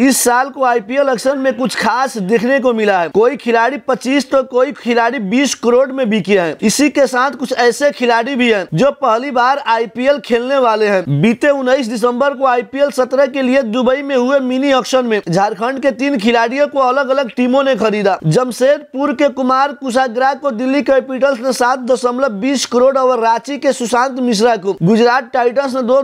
इस साल को आईपीएल एक्शन में कुछ खास देखने को मिला है कोई खिलाड़ी 25 तो कोई खिलाड़ी 20 करोड़ में बिके हैं इसी के साथ कुछ ऐसे खिलाड़ी भी हैं जो पहली बार आईपीएल खेलने वाले हैं बीते 19 दिसंबर को आईपीएल 17 के लिए दुबई में हुए मिनी ऑक्शन में झारखंड के तीन खिलाड़ियों को अलग अलग टीमों ने खरीदा जमशेदपुर के कुमार कुशाग्रा को दिल्ली कैपिटल्स ने सात करोड़ और रांची के सुशांत मिश्रा को गुजरात टाइटन्स ने दो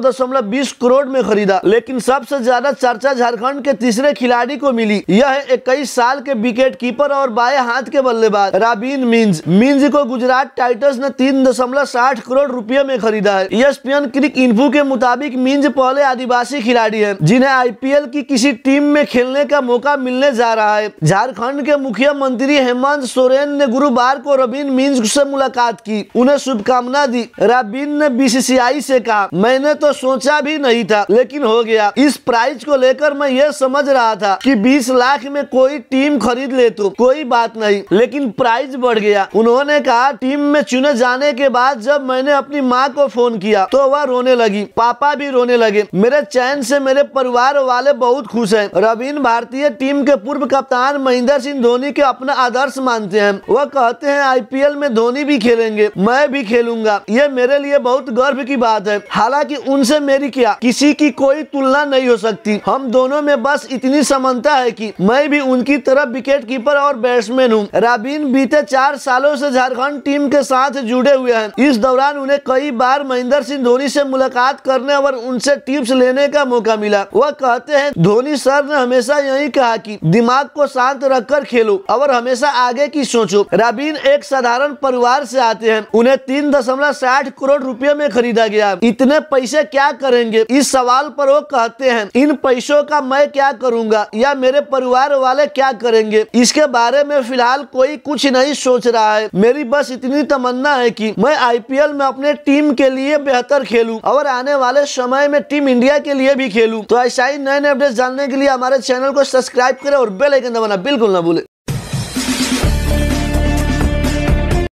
करोड़ में खरीदा लेकिन सबसे ज्यादा चर्चा झारखण्ड के तीसरे खिलाड़ी को मिली यह इक्कीस साल के विकेट कीपर और बाएं हाथ के बल्लेबाज राबीन मिंज मिंज को गुजरात टाइटल्स ने तीन दशमलव साठ करोड़ रुपये में खरीदा है पियन क्रिक इन्फू के मुताबिक मिंज पहले आदिवासी खिलाड़ी है जिन्हें आईपीएल की किसी टीम में खेलने का मौका मिलने जा रहा है झारखण्ड के मुख्यमंत्री हेमंत सोरेन ने गुरुवार को रबीन मिंज से मुलाकात की उन्हें शुभकामना दी रबीन ने बीसीसीआई से कहा मैंने तो सोचा भी नहीं था लेकिन हो गया इस प्राइज को लेकर मैं ये समझ समझ रहा था कि 20 लाख में कोई टीम खरीद ले तो कोई बात नहीं लेकिन प्राइस बढ़ गया उन्होंने कहा टीम में चुने जाने के बाद जब मैंने अपनी माँ को फोन किया तो वह रोने लगी पापा भी रोने लगे मेरे चयन से मेरे परिवार वाले बहुत खुश हैं रवीन भारतीय टीम के पूर्व कप्तान महेंद्र सिंह धोनी के अपना आदर्श मानते हैं वह कहते हैं आई में धोनी भी खेलेंगे मैं भी खेलूंगा ये मेरे लिए बहुत गर्व की बात है हालांकि उनसे मेरी क्या किसी की कोई तुलना नहीं हो सकती हम दोनों में बस इतनी समानता है कि मैं भी उनकी तरह विकेट कीपर और बैट्समैन हूँ राबीन बीते चार सालों से झारखंड टीम के साथ जुड़े हुए हैं इस दौरान उन्हें कई बार महेंद्र सिंह धोनी से मुलाकात करने और उनसे टिप्स लेने का मौका मिला वह कहते हैं धोनी सर ने हमेशा यही कहा की दिमाग को शांत रखकर खेलो और हमेशा आगे की सोचो राबीन एक साधारण परिवार से आते हैं उन्हें तीन दशमलव साठ करोड़ रुपए में खरीदा गया इतने पैसे क्या करेंगे इस सवाल पर वो कहते हैं इन पैसों का मैं क्या करूंगा या मेरे परिवार वाले क्या करेंगे इसके बारे में फिलहाल कोई कुछ नहीं सोच रहा है मेरी बस इतनी तमन्ना है कि मैं आईपीएल में अपने टीम के लिए बेहतर खेलूं और आने वाले समय में टीम इंडिया के लिए भी खेलूं तो ऐसा ही नए नए अपडेट जानने के लिए हमारे चैनल को सब्सक्राइब करें और बेल आइकन दबाना बिल्कुल ना भूले